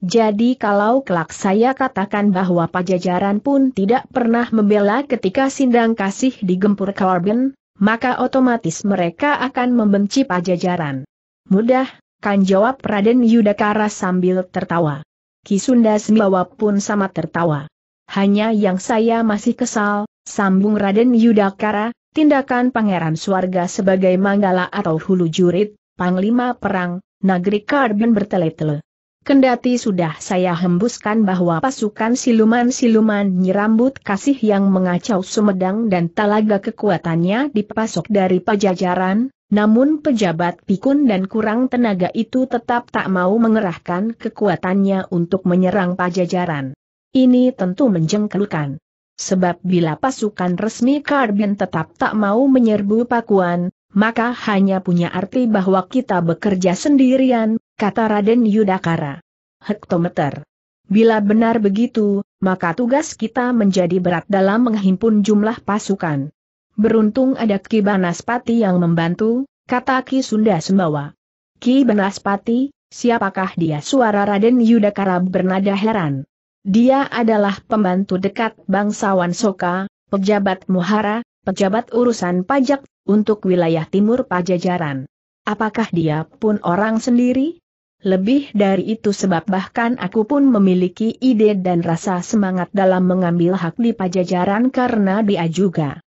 S1: Jadi kalau kelak saya katakan bahwa pajajaran pun tidak pernah membela ketika sindang kasih digempur Corbin, maka otomatis mereka akan membenci pajajaran. Mudah, kan jawab Raden Yudakara sambil tertawa. Kisunda Sembawa pun sama tertawa. Hanya yang saya masih kesal, sambung Raden Yudakara, tindakan Pangeran Suarga sebagai manggala atau hulu jurid, Panglima Perang, negeri Karbin bertele-tele. Kendati sudah saya hembuskan bahwa pasukan siluman-siluman nyirambut kasih yang mengacau Sumedang dan talaga kekuatannya dipasok dari pajajaran, namun pejabat pikun dan kurang tenaga itu tetap tak mau mengerahkan kekuatannya untuk menyerang pajajaran. Ini tentu menjengkelkan. Sebab bila pasukan resmi Karbin tetap tak mau menyerbu Pakuan, maka hanya punya arti bahwa kita bekerja sendirian, kata Raden Yudakara. Hektometer. Bila benar begitu, maka tugas kita menjadi berat dalam menghimpun jumlah pasukan. Beruntung ada Ki Banaspati yang membantu, kata Ki Sunda Sembawa. Ki Banaspati, siapakah dia suara Raden Yudakara bernada heran. Dia adalah pembantu dekat bangsawan Soka, pejabat Muhara, pejabat urusan pajak, untuk wilayah timur pajajaran. Apakah dia pun orang sendiri? Lebih dari itu sebab bahkan aku pun memiliki ide dan rasa semangat dalam mengambil hak di pajajaran karena dia juga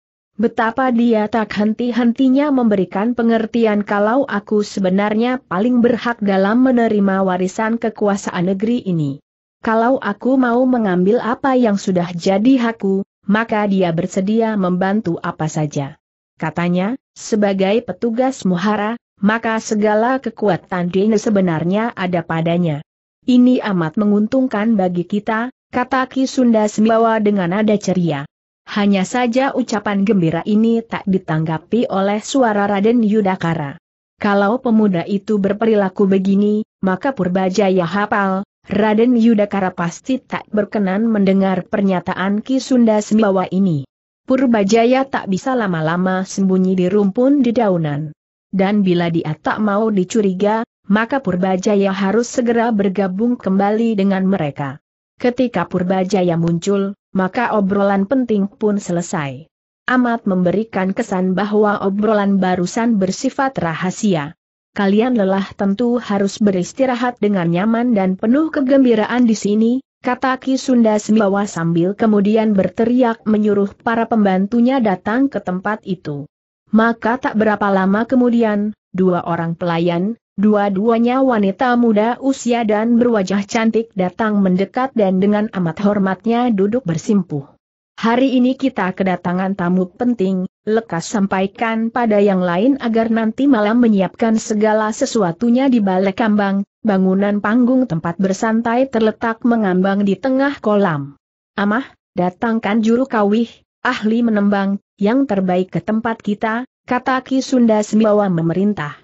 S1: Betapa dia tak henti-hentinya memberikan pengertian kalau aku sebenarnya paling berhak dalam menerima warisan kekuasaan negeri ini. Kalau aku mau mengambil apa yang sudah jadi hakku, maka dia bersedia membantu apa saja. Katanya, sebagai petugas muhara, maka segala kekuatan dia sebenarnya ada padanya. Ini amat menguntungkan bagi kita, kata Ki Sunda Sembawa dengan nada ceria. Hanya saja ucapan gembira ini tak ditanggapi oleh suara Raden Yudakara. Kalau pemuda itu berperilaku begini, maka Purbajaya hafal, Raden Yudakara pasti tak berkenan mendengar pernyataan Ki Sunda Sembawa ini. Purbajaya tak bisa lama-lama sembunyi di rumpun dedaunan. Dan bila dia tak mau dicuriga, maka Purbajaya harus segera bergabung kembali dengan mereka. Ketika Purbajaya muncul, maka obrolan penting pun selesai. Amat memberikan kesan bahwa obrolan barusan bersifat rahasia. Kalian lelah tentu harus beristirahat dengan nyaman dan penuh kegembiraan di sini, kata Ki Sunda Sembawa sambil kemudian berteriak menyuruh para pembantunya datang ke tempat itu. Maka tak berapa lama kemudian, dua orang pelayan, Dua-duanya wanita muda usia dan berwajah cantik datang mendekat dan dengan amat hormatnya duduk bersimpuh. Hari ini kita kedatangan tamu penting, lekas sampaikan pada yang lain agar nanti malam menyiapkan segala sesuatunya di balai kambang, bangunan panggung tempat bersantai terletak mengambang di tengah kolam. Amah, datangkan juru kawih, ahli menembang, yang terbaik ke tempat kita, kata Ki Sunda Sembawa memerintah.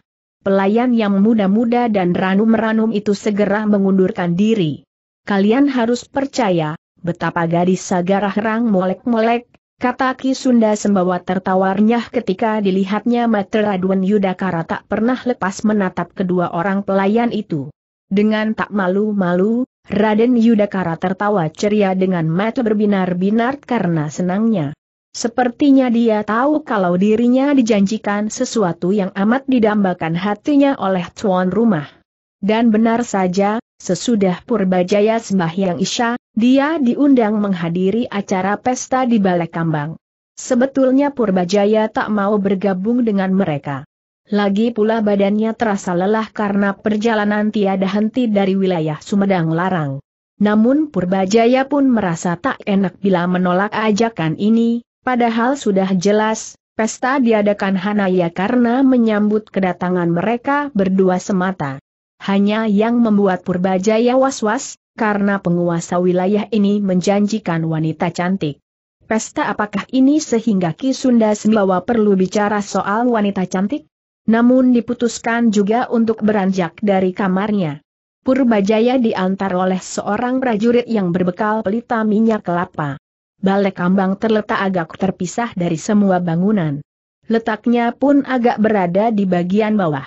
S1: Pelayan yang muda-muda dan ranum-ranum itu segera mengundurkan diri. Kalian harus percaya, betapa gadis sagarah rang molek-molek, kata Ki Sunda sembawa tertawarnya ketika dilihatnya mata Duan Yudhakara tak pernah lepas menatap kedua orang pelayan itu. Dengan tak malu-malu, Raden Yudhakara tertawa ceria dengan mata berbinar-binar karena senangnya. Sepertinya dia tahu kalau dirinya dijanjikan sesuatu yang amat didambakan hatinya oleh tuan rumah. Dan benar saja, sesudah Purbajaya sembahyang Isya, dia diundang menghadiri acara pesta di Balai Kambang. Sebetulnya Purbajaya tak mau bergabung dengan mereka. Lagi pula badannya terasa lelah karena perjalanan tiada henti dari wilayah Sumedang Larang. Namun Purbajaya pun merasa tak enak bila menolak ajakan ini, Padahal sudah jelas, pesta diadakan Hanaya karena menyambut kedatangan mereka berdua semata. Hanya yang membuat Purbajaya was-was, karena penguasa wilayah ini menjanjikan wanita cantik. Pesta apakah ini sehingga Ki Sunda Sembawa perlu bicara soal wanita cantik? Namun diputuskan juga untuk beranjak dari kamarnya. Purbajaya diantar oleh seorang prajurit yang berbekal pelita minyak kelapa. Balai kambang terletak agak terpisah dari semua bangunan. Letaknya pun agak berada di bagian bawah.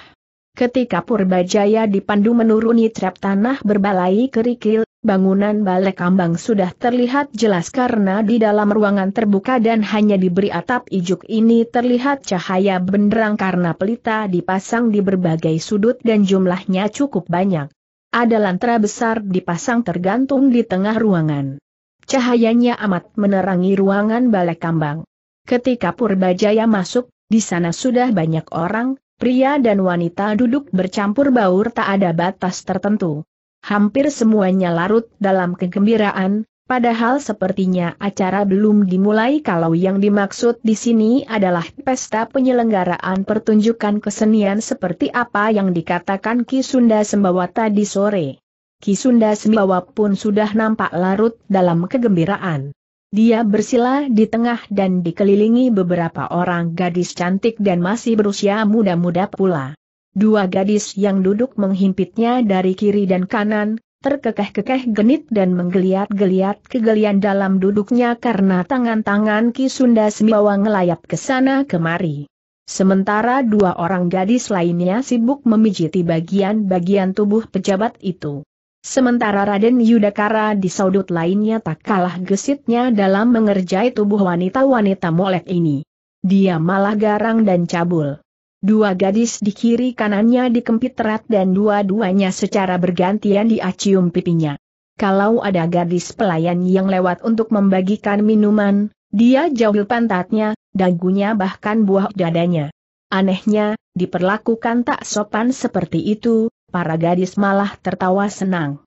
S1: Ketika Purbajaya dipandu menuruni trap tanah berbalai kerikil, bangunan balai kambang sudah terlihat jelas karena di dalam ruangan terbuka dan hanya diberi atap ijuk ini terlihat cahaya benderang karena pelita dipasang di berbagai sudut dan jumlahnya cukup banyak. Ada lantra besar dipasang tergantung di tengah ruangan. Cahayanya amat menerangi ruangan balai kambang. Ketika Purbajaya masuk, di sana sudah banyak orang, pria dan wanita duduk bercampur baur tak ada batas tertentu. Hampir semuanya larut dalam kegembiraan, Padahal sepertinya acara belum dimulai kalau yang dimaksud di sini adalah pesta penyelenggaraan pertunjukan kesenian seperti apa yang dikatakan Ki Sunda Sembawa tadi sore. Kisunda Sembawa pun sudah nampak larut dalam kegembiraan. Dia bersila di tengah dan dikelilingi beberapa orang gadis cantik dan masih berusia muda-muda pula. Dua gadis yang duduk menghimpitnya dari kiri dan kanan, terkekeh-kekeh genit dan menggeliat-geliat kegelian dalam duduknya karena tangan-tangan Kisunda Sembawa ngelayap ke sana kemari. Sementara dua orang gadis lainnya sibuk memijiti bagian-bagian tubuh pejabat itu. Sementara Raden Yudakara di saudut lainnya tak kalah gesitnya dalam mengerjai tubuh wanita-wanita molek ini. Dia malah garang dan cabul. Dua gadis di kiri kanannya dikempit erat dan dua-duanya secara bergantian diacium pipinya. Kalau ada gadis pelayan yang lewat untuk membagikan minuman, dia jauh pantatnya, dagunya bahkan buah dadanya. Anehnya, diperlakukan tak sopan seperti itu, para gadis malah tertawa senang.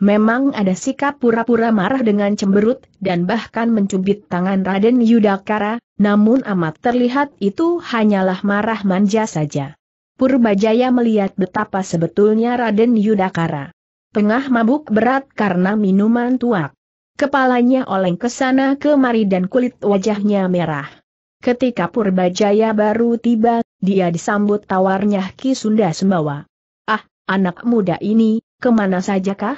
S1: Memang ada sikap pura-pura marah dengan cemberut, dan bahkan mencubit tangan Raden Yudhakara, namun amat terlihat itu hanyalah marah manja saja. Purbajaya melihat betapa sebetulnya Raden Yudhakara. Tengah mabuk berat karena minuman tuak. Kepalanya oleng ke sana kemari dan kulit wajahnya merah. Ketika Purbajaya baru tiba, dia disambut tawarnya Ki Sunda Sembawa anak muda ini, kemana sajakah?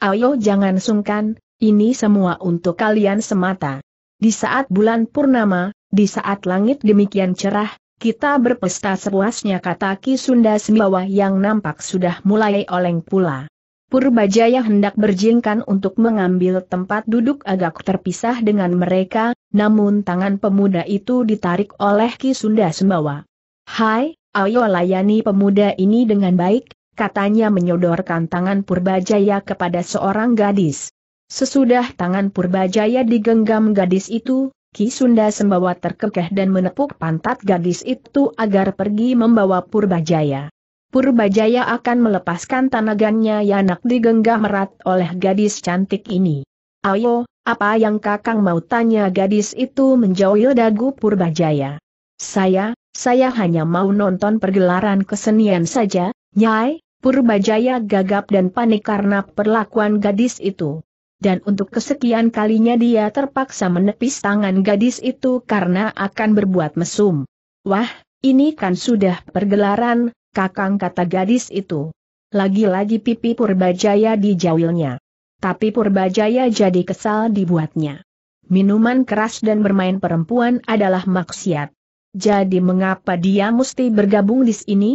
S1: Ayo jangan sungkan, ini semua untuk kalian semata. Di saat bulan purnama, di saat langit demikian cerah, kita berpesta sepuasnya kata Ki Sunda Sembawa yang nampak sudah mulai oleng pula. Purbajaya hendak berjingkan untuk mengambil tempat duduk agak terpisah dengan mereka, namun tangan pemuda itu ditarik oleh Ki Sunda Sembawa. Hai, ayo layani pemuda ini dengan baik, katanya menyodorkan tangan Purbajaya kepada seorang gadis. Sesudah tangan Purbajaya digenggam gadis itu, Ki Sunda Sembawa terkekeh dan menepuk pantat gadis itu agar pergi membawa Purbajaya. Purbajaya akan melepaskan tanagannya nak digenggam erat oleh gadis cantik ini. Ayo, apa yang kakang mau tanya gadis itu menjauhi dagu Purbajaya. Saya, saya hanya mau nonton pergelaran kesenian saja, Nyai, Purbajaya gagap dan panik karena perlakuan gadis itu. Dan untuk kesekian kalinya dia terpaksa menepis tangan gadis itu karena akan berbuat mesum. Wah, ini kan sudah pergelaran, kakang kata gadis itu. Lagi-lagi pipi Purbajaya dijawilnya. Tapi Purbajaya jadi kesal dibuatnya. Minuman keras dan bermain perempuan adalah maksiat. Jadi mengapa dia mesti bergabung di sini?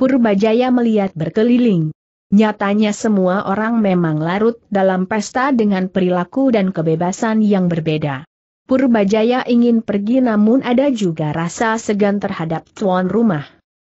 S1: Purbajaya melihat berkeliling. Nyatanya semua orang memang larut dalam pesta dengan perilaku dan kebebasan yang berbeda. Purbajaya ingin pergi namun ada juga rasa segan terhadap tuan rumah.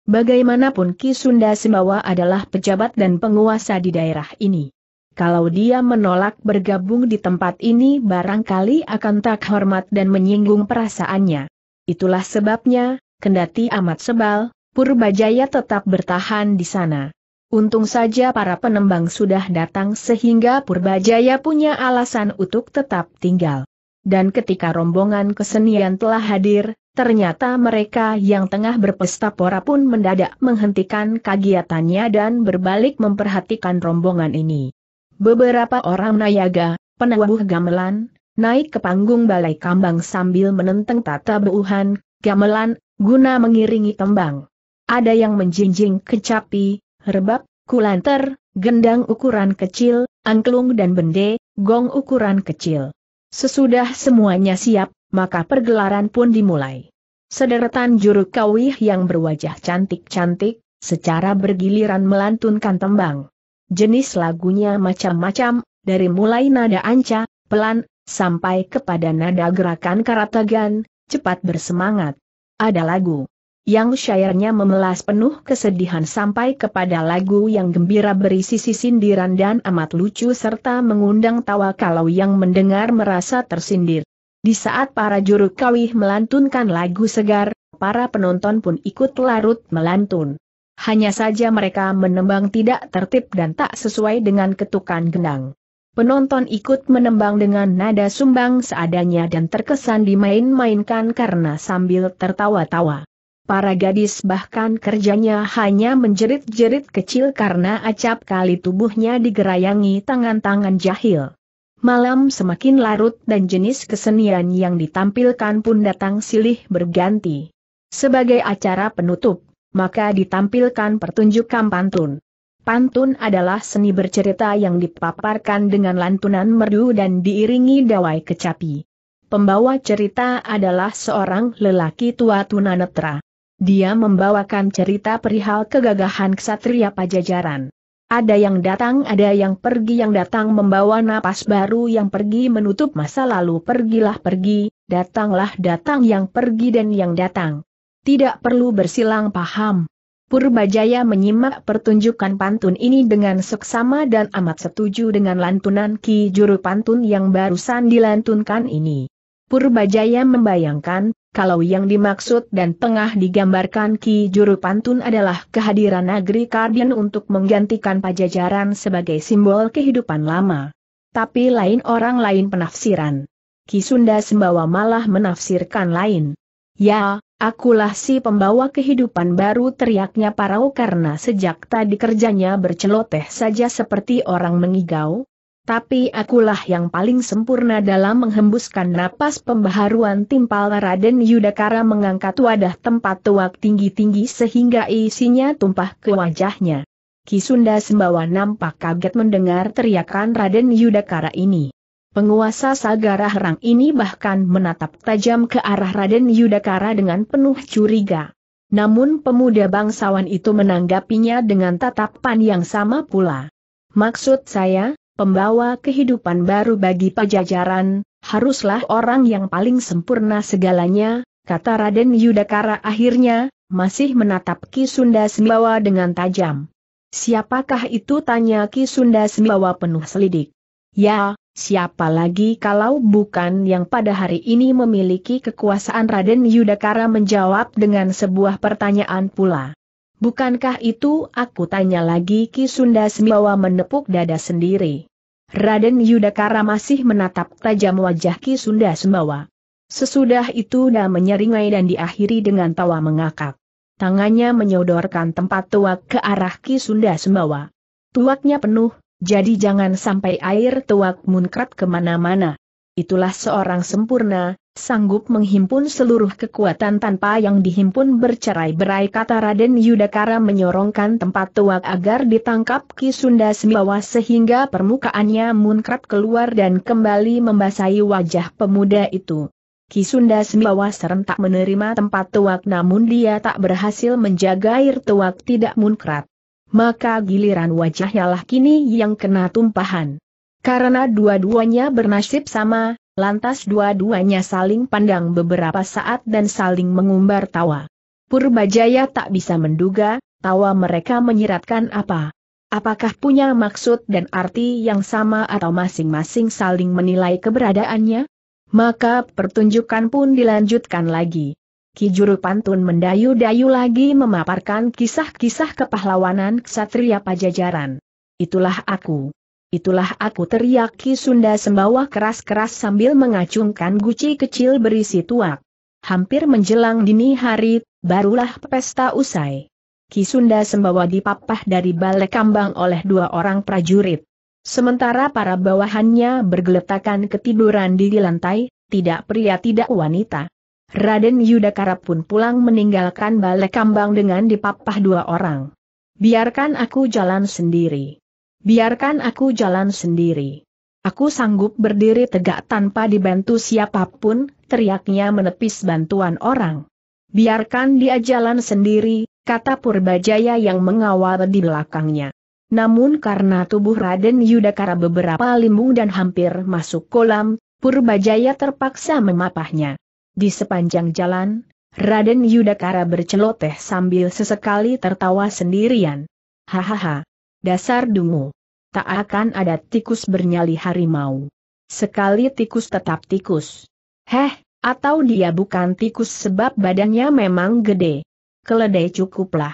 S1: Bagaimanapun Ki Sunda Sembawa adalah pejabat dan penguasa di daerah ini. Kalau dia menolak bergabung di tempat ini barangkali akan tak hormat dan menyinggung perasaannya. Itulah sebabnya, kendati amat sebal, Purbajaya tetap bertahan di sana. Untung saja para penembang sudah datang sehingga Purbajaya punya alasan untuk tetap tinggal. Dan ketika rombongan kesenian telah hadir, ternyata mereka yang tengah berpesta pora pun mendadak menghentikan kegiatannya dan berbalik memperhatikan rombongan ini. Beberapa orang nayaga, penabuh gamelan, naik ke panggung balai kambang sambil menenteng tata beuhan, gamelan, guna mengiringi tembang. Ada yang menjinjing kecapi, rebab, kulanter, gendang ukuran kecil, angklung dan bende, gong ukuran kecil. Sesudah semuanya siap, maka pergelaran pun dimulai. Sederetan juru kawih yang berwajah cantik-cantik, secara bergiliran melantunkan tembang. Jenis lagunya macam-macam, dari mulai nada anca, pelan, sampai kepada nada gerakan karatagan, cepat bersemangat. Ada lagu yang syairnya memelas penuh kesedihan sampai kepada lagu yang gembira berisi sindiran dan amat lucu serta mengundang tawa kalau yang mendengar merasa tersindir. Di saat para juru kawih melantunkan lagu segar, para penonton pun ikut larut melantun. Hanya saja mereka menembang tidak tertib dan tak sesuai dengan ketukan gendang. Penonton ikut menembang dengan nada sumbang seadanya dan terkesan dimain-mainkan karena sambil tertawa-tawa. Para gadis bahkan kerjanya hanya menjerit-jerit kecil karena acap kali tubuhnya digerayangi tangan-tangan jahil. Malam semakin larut dan jenis kesenian yang ditampilkan pun datang silih berganti. Sebagai acara penutup, maka ditampilkan pertunjukan pantun. Pantun adalah seni bercerita yang dipaparkan dengan lantunan merdu dan diiringi dawai kecapi. Pembawa cerita adalah seorang lelaki tua tunanetra. Dia membawakan cerita perihal kegagahan ksatria pajajaran. Ada yang datang ada yang pergi yang datang membawa napas baru yang pergi menutup masa lalu pergilah pergi, datanglah datang yang pergi dan yang datang. Tidak perlu bersilang paham. Purbajaya menyimak pertunjukan pantun ini dengan seksama dan amat setuju dengan lantunan Ki Juru Pantun yang barusan dilantunkan ini. Purbajaya membayangkan, kalau yang dimaksud dan tengah digambarkan Ki Juru Pantun adalah kehadiran negeri Kardian untuk menggantikan pajajaran sebagai simbol kehidupan lama. Tapi lain orang lain penafsiran. Ki Sunda Sembawa malah menafsirkan lain. Ya, akulah si pembawa kehidupan baru teriaknya parau karena sejak tadi kerjanya berceloteh saja seperti orang mengigau, tapi akulah yang paling sempurna dalam menghembuskan napas pembaharuan timpal Raden Yudakara mengangkat wadah tempat tuak tinggi-tinggi sehingga isinya tumpah ke wajahnya. Kisunda Sembawa nampak kaget mendengar teriakan Raden Yudakara ini. Penguasa Sagara Herang ini bahkan menatap tajam ke arah Raden Yudakara dengan penuh curiga. Namun pemuda bangsawan itu menanggapinya dengan tatapan yang sama pula. Maksud saya, pembawa kehidupan baru bagi pajajaran, haruslah orang yang paling sempurna segalanya, kata Raden Yudakara akhirnya, masih menatap Ki Sunda Sembawa dengan tajam. Siapakah itu tanya Ki Sunda Sembawa penuh selidik. Ya, siapa lagi kalau bukan yang pada hari ini memiliki kekuasaan Raden Yudakara menjawab dengan sebuah pertanyaan pula. Bukankah itu aku tanya lagi Ki Sunda Sembawa menepuk dada sendiri. Raden Yudakara masih menatap tajam wajah Ki Sunda Sembawa. Sesudah itu dia menyeringai dan diakhiri dengan tawa mengakak. Tangannya menyodorkan tempat tuak ke arah Ki Sunda Sembawa. Tuaknya penuh, jadi jangan sampai air tuak munkrat kemana-mana. Itulah seorang sempurna, sanggup menghimpun seluruh kekuatan tanpa yang dihimpun bercerai-berai kata Raden Yudakara menyorongkan tempat tuak agar ditangkap Ki Sunda Sembawa sehingga permukaannya munkrat keluar dan kembali membasahi wajah pemuda itu. Ki Sunda Sembawa serentak menerima tempat tuak namun dia tak berhasil menjaga air tuak tidak munkrat. Maka giliran wajahnya lah kini yang kena tumpahan. Karena dua-duanya bernasib sama, Lantas dua-duanya saling pandang beberapa saat dan saling mengumbar tawa. Purbajaya tak bisa menduga, tawa mereka menyiratkan apa. Apakah punya maksud dan arti yang sama atau masing-masing saling menilai keberadaannya? Maka pertunjukan pun dilanjutkan lagi. Ki Juru pantun mendayu-dayu lagi memaparkan kisah-kisah kepahlawanan ksatria pajajaran. Itulah aku. Itulah aku teriak Ki Sunda Sembawa keras-keras sambil mengacungkan guci kecil berisi tuak. Hampir menjelang dini hari, barulah pesta usai. Ki Sunda Sembawa dipapah dari balai kambang oleh dua orang prajurit. Sementara para bawahannya bergeletakan ketiduran di lantai, tidak pria tidak wanita. Raden Yudakara pun pulang meninggalkan balai kambang dengan dipapah dua orang. Biarkan aku jalan sendiri. Biarkan aku jalan sendiri. Aku sanggup berdiri tegak tanpa dibantu siapapun, teriaknya menepis bantuan orang. Biarkan dia jalan sendiri, kata Purbajaya yang mengawal di belakangnya. Namun karena tubuh Raden Yudakara beberapa limbung dan hampir masuk kolam, Purbajaya terpaksa memapahnya. Di sepanjang jalan, Raden Yudakara berceloteh sambil sesekali tertawa sendirian. Hahaha, Dasar dungu. Tak akan ada tikus bernyali harimau. Sekali tikus tetap tikus. Heh, atau dia bukan tikus sebab badannya memang gede. Keledai cukuplah.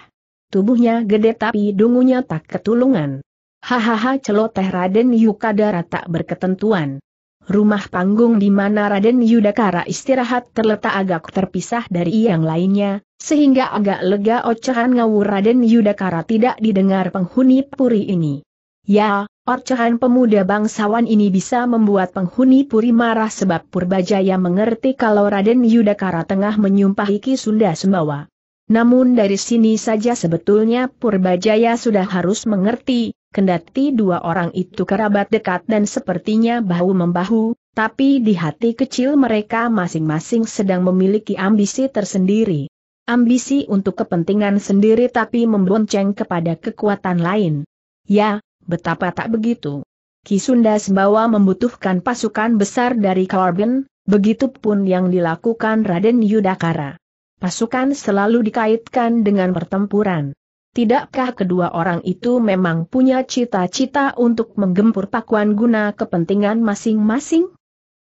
S1: Tubuhnya gede tapi dungunya tak ketulungan. Hahaha celoteh Raden Yukadara tak berketentuan. Rumah panggung di mana Raden Yudakara istirahat terletak agak terpisah dari yang lainnya, sehingga agak lega ocehan ngawur Raden Yudakara tidak didengar penghuni puri ini. Ya, ocehan pemuda bangsawan ini bisa membuat penghuni puri marah sebab Purbajaya mengerti kalau Raden Yudakara tengah menyumpah iki Sunda Sembawa. Namun dari sini saja sebetulnya Purbajaya sudah harus mengerti, Kendati dua orang itu kerabat dekat dan sepertinya bahu-membahu, tapi di hati kecil mereka masing-masing sedang memiliki ambisi tersendiri. Ambisi untuk kepentingan sendiri tapi membonceng kepada kekuatan lain. Ya, betapa tak begitu. Kisunda Sembawa membutuhkan pasukan besar dari Carbon, begitupun yang dilakukan Raden Yudakara. Pasukan selalu dikaitkan dengan pertempuran. Tidakkah kedua orang itu memang punya cita-cita untuk menggempur pakuan guna kepentingan masing-masing?